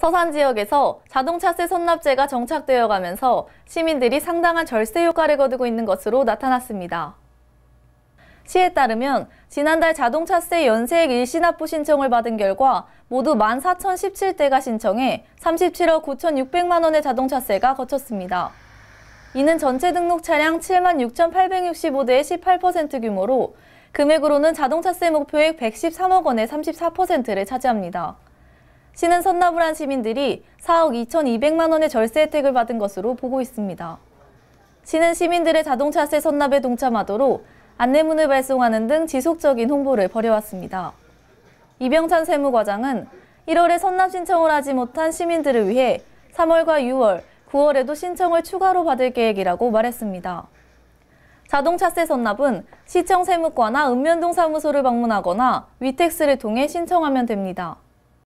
서산 지역에서 자동차세 선납제가 정착되어 가면서 시민들이 상당한 절세 효과를 거두고 있는 것으로 나타났습니다. 시에 따르면 지난달 자동차세 연세액 일시납부 신청을 받은 결과 모두 14,017대가 신청해 37억 9,600만 원의 자동차세가 거쳤습니다. 이는 전체 등록 차량 76,865대의 18% 규모로 금액으로는 자동차세 목표액 113억 원의 34%를 차지합니다. 시는 선납을 한 시민들이 4억 2,200만 원의 절세 혜택을 받은 것으로 보고 있습니다. 시는 시민들의 자동차세 선납에 동참하도록 안내문을 발송하는 등 지속적인 홍보를 벌여왔습니다. 이병찬 세무과장은 1월에 선납 신청을 하지 못한 시민들을 위해 3월과 6월, 9월에도 신청을 추가로 받을 계획이라고 말했습니다. 자동차세 선납은 시청 세무과나 읍면동 사무소를 방문하거나 위택스를 통해 신청하면 됩니다.